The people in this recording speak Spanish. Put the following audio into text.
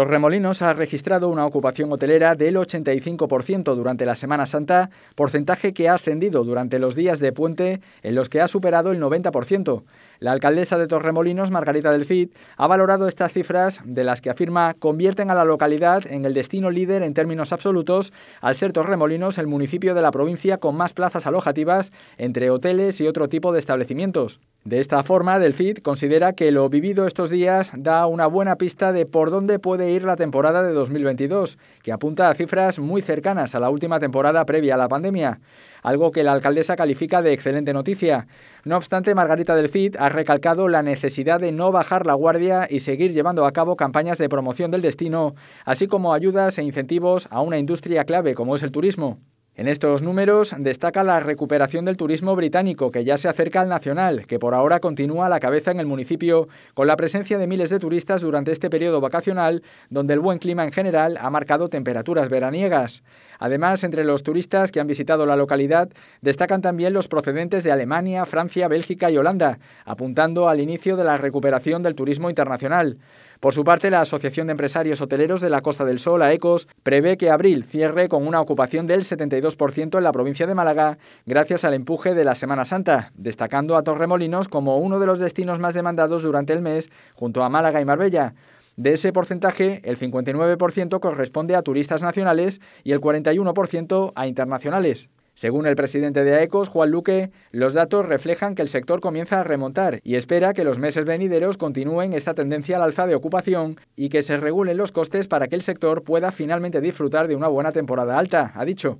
Los Remolinos ha registrado una ocupación hotelera del 85% durante la Semana Santa, porcentaje que ha ascendido durante los días de puente en los que ha superado el 90%. La alcaldesa de Torremolinos, Margarita Delfit, ha valorado estas cifras de las que afirma convierten a la localidad en el destino líder en términos absolutos, al ser Torremolinos el municipio de la provincia con más plazas alojativas entre hoteles y otro tipo de establecimientos. De esta forma, Delfit considera que lo vivido estos días da una buena pista de por dónde puede ir la temporada de 2022, que apunta a cifras muy cercanas a la última temporada previa a la pandemia algo que la alcaldesa califica de excelente noticia. No obstante, Margarita del Cid ha recalcado la necesidad de no bajar la guardia y seguir llevando a cabo campañas de promoción del destino, así como ayudas e incentivos a una industria clave como es el turismo. En estos números destaca la recuperación del turismo británico, que ya se acerca al nacional, que por ahora continúa a la cabeza en el municipio, con la presencia de miles de turistas durante este periodo vacacional, donde el buen clima en general ha marcado temperaturas veraniegas. Además, entre los turistas que han visitado la localidad, destacan también los procedentes de Alemania, Francia, Bélgica y Holanda, apuntando al inicio de la recuperación del turismo internacional. Por su parte, la Asociación de Empresarios Hoteleros de la Costa del Sol, AECOS, prevé que abril cierre con una ocupación del 72% en la provincia de Málaga, gracias al empuje de la Semana Santa, destacando a Torremolinos como uno de los destinos más demandados durante el mes, junto a Málaga y Marbella. De ese porcentaje, el 59% corresponde a turistas nacionales y el 41% a internacionales. Según el presidente de AECOS, Juan Luque, los datos reflejan que el sector comienza a remontar y espera que los meses venideros continúen esta tendencia al alza de ocupación y que se regulen los costes para que el sector pueda finalmente disfrutar de una buena temporada alta, ha dicho.